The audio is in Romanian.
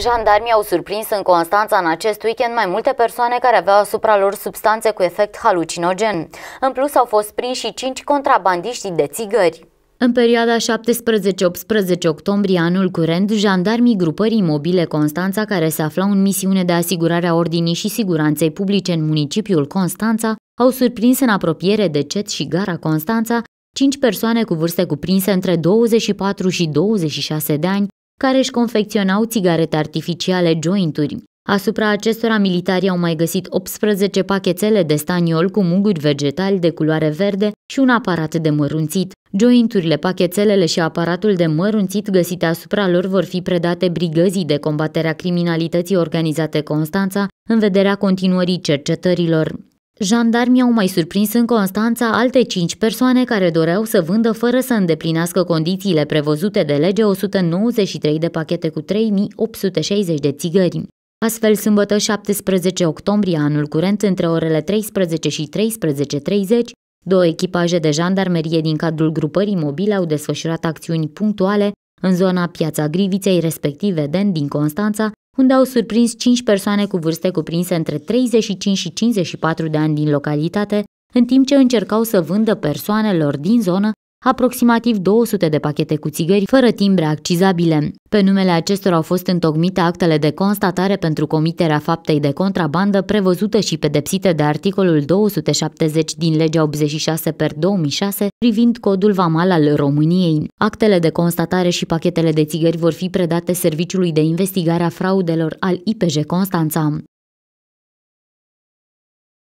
Jandarmii au surprins în Constanța în acest weekend mai multe persoane care aveau asupra lor substanțe cu efect halucinogen. În plus au fost prinși și 5 contrabandiști de țigări. În perioada 17-18 octombrie anul curent, jandarmii grupării mobile Constanța, care se aflau în misiune de asigurare a ordinii și siguranței publice în municipiul Constanța, au surprins în apropiere de Cet și Gara Constanța 5 persoane cu vârste cuprinse între 24 și 26 de ani, care își confecționau țigarete artificiale jointuri. Asupra acestora, militarii au mai găsit 18 pachetele de staniol cu muguri vegetali de culoare verde și un aparat de mărunțit. Jointurile, pachetelele și aparatul de mărunțit găsite asupra lor vor fi predate brigăzii de combatere a criminalității organizate Constanța în vederea continuării cercetărilor. Jandarmii au mai surprins în Constanța alte cinci persoane care doreau să vândă fără să îndeplinească condițiile prevăzute de lege 193 de pachete cu 3860 de țigări. Astfel, sâmbătă 17 octombrie anul curent, între orele 13 și 13.30, două echipaje de jandarmerie din cadrul grupării mobile au desfășurat acțiuni punctuale în zona Piața Griviței, respectiv Eden din Constanța, unde au surprins 5 persoane cu vârste cuprinse între 35 și 54 de ani din localitate, în timp ce încercau să vândă persoanelor din zonă aproximativ 200 de pachete cu țigări fără timbre accizabile. Pe numele acestor au fost întocmite actele de constatare pentru comiterea faptei de contrabandă prevăzute și pedepsite de articolul 270 din legea 86 per 2006 privind codul vamal al României. Actele de constatare și pachetele de țigări vor fi predate Serviciului de Investigare a Fraudelor al IPJ Constanța.